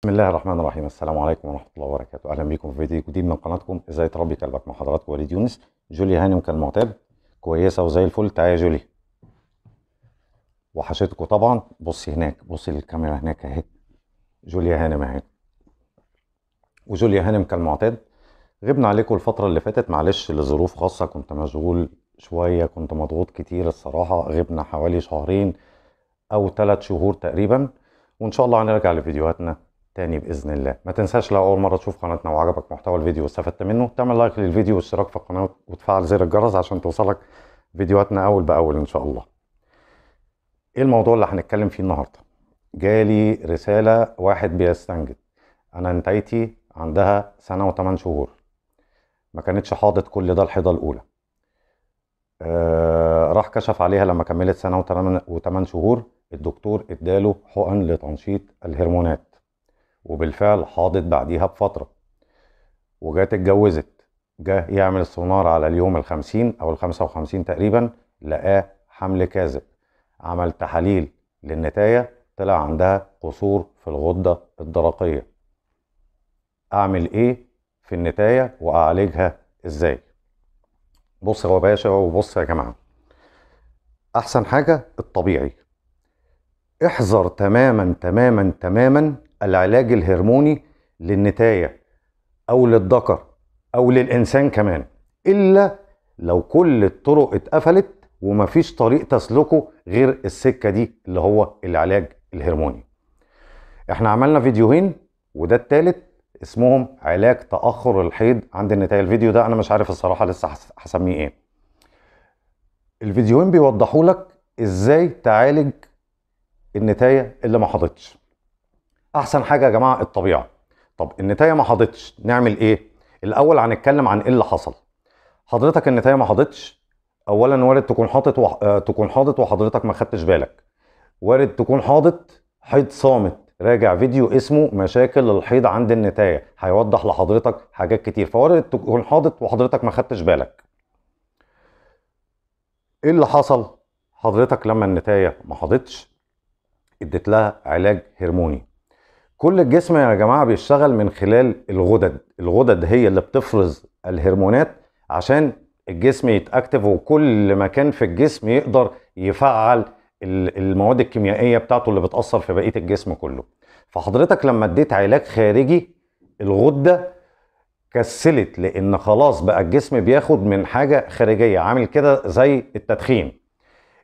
بسم الله الرحمن الرحيم السلام عليكم ورحمه الله وبركاته اهلا بكم في فيديو جديد من قناتكم ازاي تربي كلبك مع حضراتكم وليد يونس جولي هانم كالمعتاد كويسه وزي الفل تعالى يا جولي وحشتكم طبعا بصي هناك بصي للكاميرا هناك اهي جوليا هانم اهي وجوليا هانم كالمعتاد غبنا عليكم الفتره اللي فاتت معلش لظروف خاصه كنت مشغول شويه كنت مضغوط كتير الصراحه غبنا حوالي شهرين او ثلاث شهور تقريبا وان شاء الله هنرجع لفيديوهاتنا تاني باذن الله ما تنساش لو اول مره تشوف قناتنا وعجبك محتوى الفيديو واستفدت منه تعمل لايك للفيديو واشتراك في القناه وتفعل زر الجرس عشان توصلك فيديوهاتنا اول باول ان شاء الله ايه الموضوع اللي هنتكلم فيه النهارده جالي رساله واحد بيستنجد انا انتيتي عندها سنه وثمان شهور ما كانتش حاضت كل ده الحيضه الاولى آه راح كشف عليها لما كملت سنه وثمان شهور الدكتور اداله حقن لتنشيط الهرمونات وبالفعل حاضت بعديها بفترة وجات اتجوزت جه يعمل السونار على اليوم الخمسين أو الخمسة وخمسين تقريبا لقاه حمل كاذب عمل تحاليل للنتاية طلع عندها قصور في الغدة الدرقية أعمل إيه في النتاية وأعالجها إزاي بص يا باشا وبص يا جماعة أحسن حاجة الطبيعي احذر تماما تماما تماما العلاج الهرموني للنتاية أو للذكر أو للإنسان كمان إلا لو كل الطرق اتقفلت ومفيش طريق تسلكه غير السكة دي اللي هو العلاج الهرموني احنا عملنا فيديوهين وده التالت اسمهم علاج تأخر الحيض عند النتاية الفيديو ده أنا مش عارف الصراحة لسه هسميه إيه الفيديوهين بيوضحوا لك إزاي تعالج النتاية اللي ما حضتش احسن حاجه يا جماعه الطبيعه طب النتايه ما حاضتش نعمل ايه الاول هنتكلم عن ايه اللي حصل حضرتك النتايه ما حاضتش اولا وارد تكون حاطط وح... آه، تكون حاضت وحضرتك ما خدتش بالك وارد تكون حاضت حيض صامت راجع فيديو اسمه مشاكل الحيض عند النتايه هيوضح لحضرتك حاجات كتير فوارد تكون حاضت وحضرتك ما خدتش بالك ايه اللي حصل حضرتك لما النتايه ما حاضتش اديت لها علاج هرموني كل الجسم يا جماعه بيشتغل من خلال الغدد الغدد هي اللي بتفرز الهرمونات عشان الجسم يتاكتف وكل مكان في الجسم يقدر يفعل المواد الكيميائيه بتاعته اللي بتاثر في بقيه الجسم كله فحضرتك لما اديت علاج خارجي الغده كسلت لان خلاص بقى الجسم بياخد من حاجه خارجيه عامل كده زي التدخين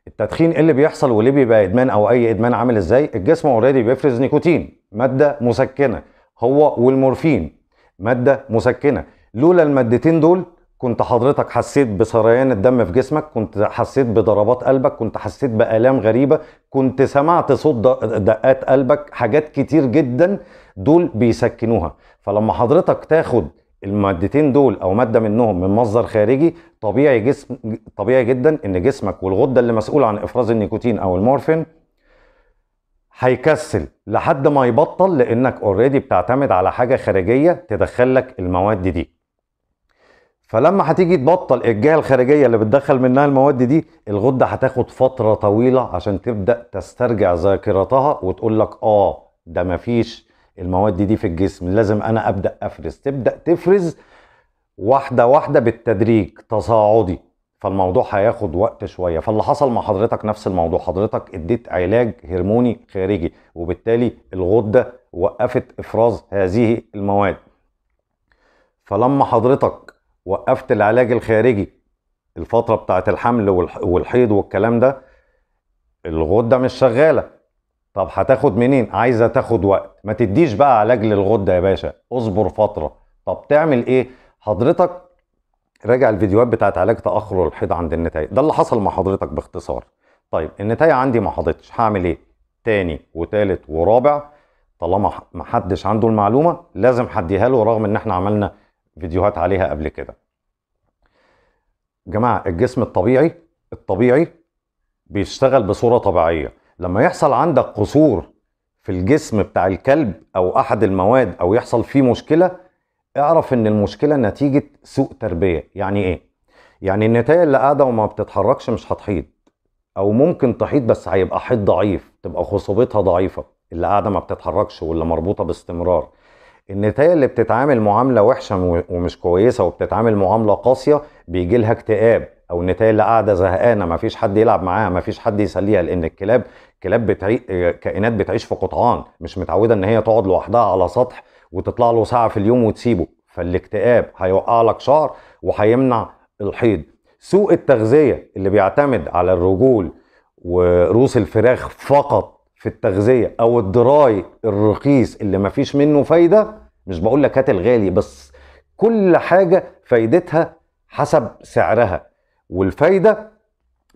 التدخين اللي بيحصل وليه بيبقى ادمان او اي ادمان عامل ازاي الجسم اوريدي بيفرز نيكوتين ماده مسكنه هو والمورفين ماده مسكنه لولا المادتين دول كنت حضرتك حسيت بسريان الدم في جسمك كنت حسيت بضربات قلبك كنت حسيت بآلام غريبة كنت سمعت صوت دقات قلبك حاجات كتير جدا دول بيسكنوها فلما حضرتك تاخد المادتين دول او ماده منهم من مصدر خارجي طبيعي جسم طبيعي جدا ان جسمك والغده اللي مسؤوله عن افراز النيكوتين او المورفين هيكسل لحد ما يبطل لانك اوريدي بتعتمد على حاجه خارجيه تدخل لك المواد دي فلما هتيجي تبطل الجهه الخارجيه اللي بتدخل منها المواد دي الغده هتاخد فتره طويله عشان تبدا تسترجع ذاكرتها وتقول لك اه ده مفيش المواد دي في الجسم لازم انا ابدا افرز تبدا تفرز واحده واحده بالتدريج تصاعدي فالموضوع هياخد وقت شويه فاللي حصل مع حضرتك نفس الموضوع حضرتك اديت علاج هرموني خارجي وبالتالي الغده وقفت افراز هذه المواد فلما حضرتك وقفت العلاج الخارجي الفتره بتاعه الحمل والحيض والكلام ده الغده مش شغاله طب هتاخد منين عايزه تاخد وقت ما تديش بقى علاج للغده يا باشا اصبر فتره طب تعمل ايه حضرتك راجع الفيديوهات بتاعت علاج تاخر الحيض عند النتايه ده اللي حصل مع حضرتك باختصار طيب النتايه عندي ما حضرتش هعمل ايه تاني وتالت ورابع طالما ما حدش عنده المعلومه لازم حديها له رغم ان احنا عملنا فيديوهات عليها قبل كده جماعه الجسم الطبيعي الطبيعي بيشتغل بصوره طبيعيه لما يحصل عندك قصور في الجسم بتاع الكلب او احد المواد او يحصل فيه مشكله اعرف ان المشكله نتيجه سوء تربيه يعني ايه يعني النتايه اللي قاعده وما بتتحركش مش هتحيض او ممكن تحيض بس هيبقى حيض ضعيف تبقى خصوبتها ضعيفه اللي قاعده ما بتتحركش واللي مربوطه باستمرار النتايه اللي بتتعامل معامله وحشه ومش كويسه وبتتعامل معامله قاسيه بيجي لها اكتئاب او النتايه اللي قاعده زهقانه ما فيش حد يلعب معاها ما فيش حد يسليها لان الكلاب كلاب بتعي... كائنات بتعيش في قطعان مش متعوده ان هي تقعد لوحدها على سطح وتطلع له ساعه في اليوم وتسيبه فالاكتئاب هيوقع لك شعر وهيمنع الحيض سوء التغذيه اللي بيعتمد على الرجول وروس الفراخ فقط في التغذيه او الدراي الرخيص اللي ما فيش منه فايده مش بقول لك هات الغالي بس كل حاجه فايدتها حسب سعرها والفايده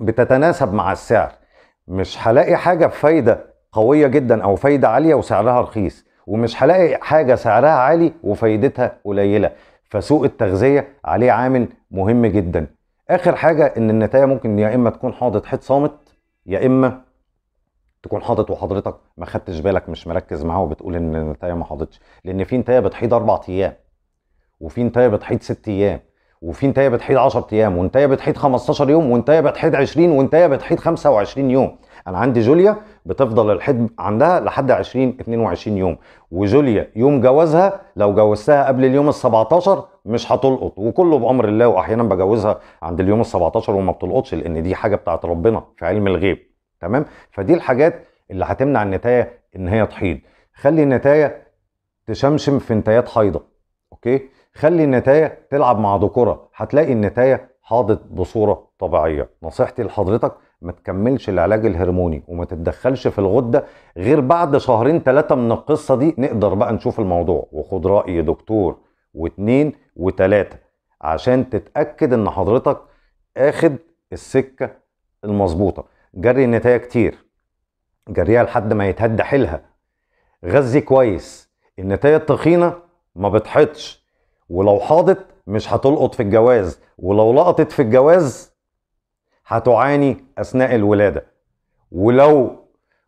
بتتناسب مع السعر مش هلاقي حاجه بفايده قويه جدا او فايده عاليه وسعرها رخيص ومش هلاقي حاجه سعرها عالي وفايدتها قليله فسوق التغذيه عليه عامل مهم جدا اخر حاجه ان النتايه ممكن يا اما تكون حاضط حيط صامت يا اما تكون حاطط وحضرتك ما خدتش بالك مش مركز معاه وبتقول ان النتايه ما حاضتش لان في نتايه بتحيط اربع ايام وفي نتايه بتحيط ست ايام وفي انتايه بتحيد 10 ايام وانتايه بتحيد 15 يوم وانتايه بتحيد 20 وانتايه بتحيد 25 يوم انا عندي جوليا بتفضل الحيض عندها لحد 20 22 يوم وجوليا يوم جوازها لو جوزتها قبل اليوم ال17 مش هتلقط وكله بامر الله واحيانا بجوزها عند اليوم ال17 وما بتلقطش لان دي حاجه بتاعت ربنا في علم الغيب تمام فدي الحاجات اللي هتمنع النتايه ان هي تحيض خلي النتايه تشمشم في انتايات حيضه اوكي خلي النتايه تلعب مع ذكورها هتلاقي النتايه حاضت بصوره طبيعيه نصيحتي لحضرتك ما تكملش العلاج الهرموني وما تتدخلش في الغده غير بعد شهرين ثلاثه من القصه دي نقدر بقى نشوف الموضوع وخد راي دكتور واثنين وثلاثه عشان تتاكد ان حضرتك اخد السكه المظبوطه جري النتايه كتير جريها لحد ما يتهد حيلها غذي كويس النتايه التخينه ما بتحطش ولو حاضت مش هتلقط في الجواز ولو لقطت في الجواز هتعاني اثناء الولاده ولو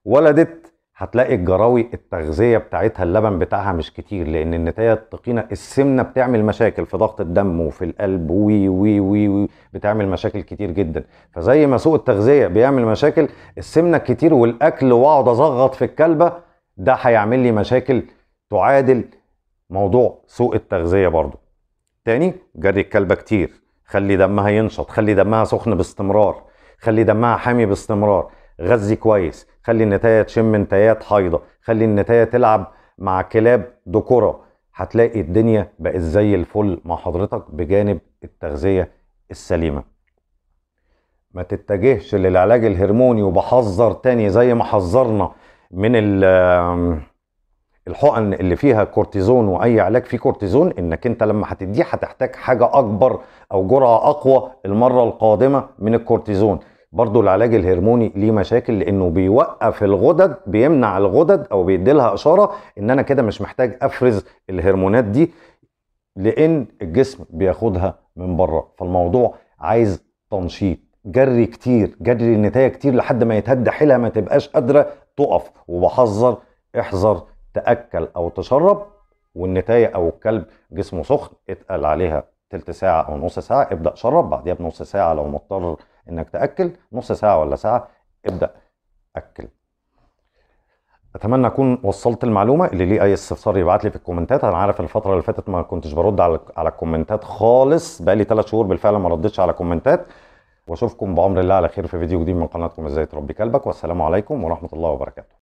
ولدت هتلاقي الجراوي التغذيه بتاعتها اللبن بتاعها مش كتير لان النتايه التقينه السمنه بتعمل مشاكل في ضغط الدم وفي القلب وي وي وي, وي بتعمل مشاكل كتير جدا فزي ما سوء التغذيه بيعمل مشاكل السمنه الكتير والاكل واقعد اضغط في الكلبه ده هيعمل لي مشاكل تعادل موضوع سوء التغذية برضو تاني جري الكلبة كتير خلي دمها ينشط خلي دمها سخن باستمرار خلي دمها حامي باستمرار غذي كويس خلي النتاية تشم نتايات حايضة خلي النتاية تلعب مع كلاب ذكورة هتلاقي الدنيا بقت زي الفل مع حضرتك بجانب التغذية السليمة ما تتجهش للعلاج الهرموني وبحذر تاني زي ما حذرنا من ال الحقن اللي فيها كورتيزون واي علاج فيه كورتيزون انك انت لما هتديه هتحتاج حاجه اكبر او جرعه اقوى المره القادمه من الكورتيزون برضو العلاج الهرموني ليه مشاكل لانه بيوقف الغدد بيمنع الغدد او بيدي لها اشاره ان انا كده مش محتاج افرز الهرمونات دي لان الجسم بياخدها من بره فالموضوع عايز تنشيط جري كتير جري النتايه كتير لحد ما يتهد حيلها ما تبقاش قادره تقف وبحذر احذر تاكل او تشرب والنتايه او الكلب جسمه سخن اتقل عليها تلت ساعه او نص ساعه ابدا شرب بعديها بنص ساعه لو مضطر انك تاكل نص ساعه ولا ساعه ابدا اكل اتمنى اكون وصلت المعلومه اللي ليه اي استفسار يبعت لي في الكومنتات انا عارف الفتره اللي فاتت ما كنتش برد على على الكومنتات خالص بقى لي ثلاث شهور بالفعل ما ردتش على كومنتات واشوفكم بامر الله على خير في فيديو جديد من قناتكم ازاي تربي كلبك والسلام عليكم ورحمه الله وبركاته